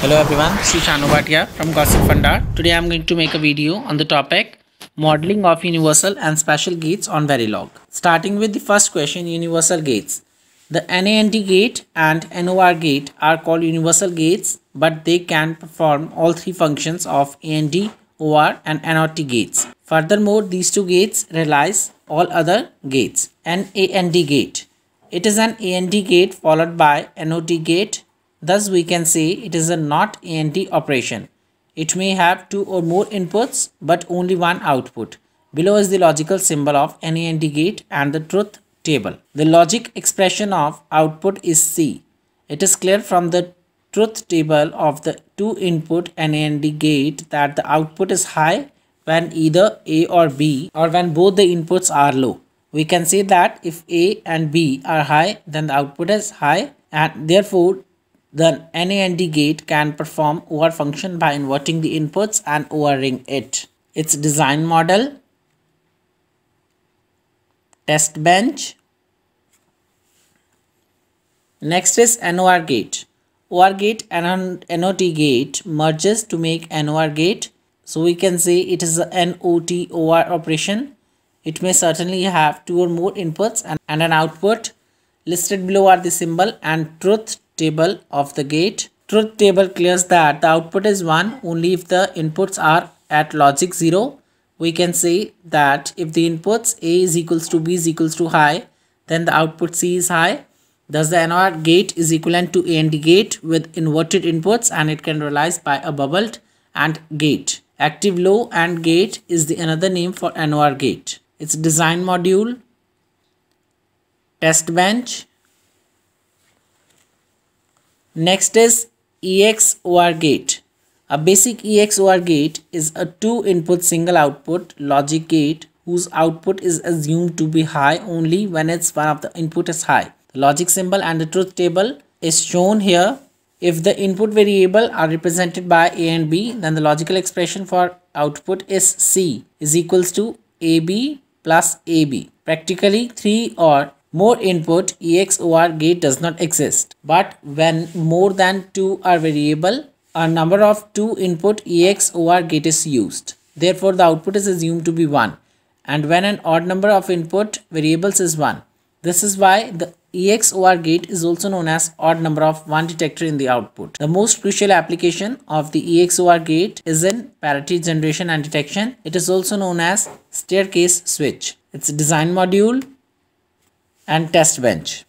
Hello everyone, Sushanu Bhatia from Gossip Funda. Today I am going to make a video on the topic Modeling of Universal and Special Gates on Verilog. Starting with the first question, Universal Gates. The NAND gate and NOR gate are called universal gates but they can perform all three functions of AND, OR and NOT gates. Furthermore, these two gates realize all other gates. NAND AND gate. It is an AND gate followed by NOT gate Thus we can say it is a NOT AND operation. It may have two or more inputs but only one output. Below is the logical symbol of an AND gate and the truth table. The logic expression of output is C. It is clear from the truth table of the two input NAND gate that the output is high when either A or B or when both the inputs are low. We can say that if A and B are high then the output is high and therefore the NAND gate can perform OR function by inverting the inputs and ORing it. Its design model, test bench. Next is NOR gate. OR gate and NOT gate merges to make NOR gate. So we can say it is a NOT OR operation. It may certainly have two or more inputs and, and an output. Listed below are the symbol and truth table of the gate. Truth table clears that the output is 1 only if the inputs are at logic 0. We can say that if the inputs A is equals to B is equals to high, then the output C is high. Thus the NOR gate is equivalent to AND gate with inverted inputs and it can realize by a bubbled AND gate. Active low AND gate is the another name for NOR gate. Its design module, test bench, Next is EX OR gate. A basic EX OR gate is a two input single output logic gate whose output is assumed to be high only when it's one of the input is high. The logic symbol and the truth table is shown here. If the input variable are represented by A and B, then the logical expression for output is C is equals to AB plus AB. Practically 3 or more input ex or gate does not exist. But when more than two are variable, a number of two input ex or gate is used. Therefore, the output is assumed to be 1. And when an odd number of input variables is 1. This is why the EX OR gate is also known as odd number of 1 detector in the output. The most crucial application of the EX OR gate is in parity generation and detection. It is also known as staircase switch. Its design module and test bench.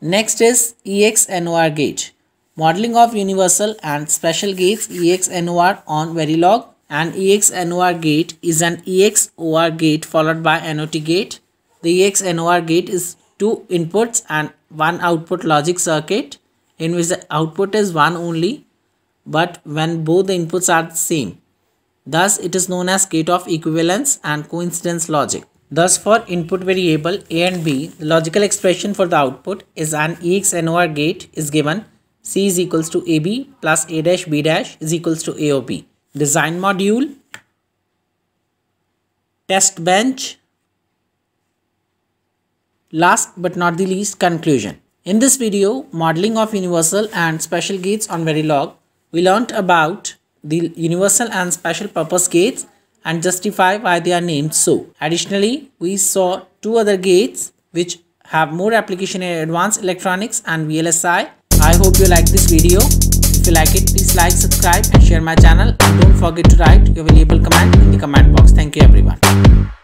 Next is EX-NOR gauge. Modeling of universal and special gates EX-NOR on Verilog and EX-NOR gate is an EX-OR gate followed by NOT gate. The EX-NOR gate is two inputs and one output logic circuit in which the output is one only but when both the inputs are the same. Thus, it is known as gate of equivalence and coincidence logic. Thus for input variable a and b, the logical expression for the output is an EXNOR gate is given c is equals to ab plus a dash b dash is equals to aop. Design module, test bench, last but not the least conclusion. In this video, modeling of universal and special gates on Verilog, we learnt about the universal and special purpose gates and justify why they are named so. Additionally, we saw two other gates which have more application in advanced electronics and VLSI. I hope you like this video. If you like it, please like, subscribe and share my channel. And don't forget to write your valuable comment in the comment box. Thank you everyone.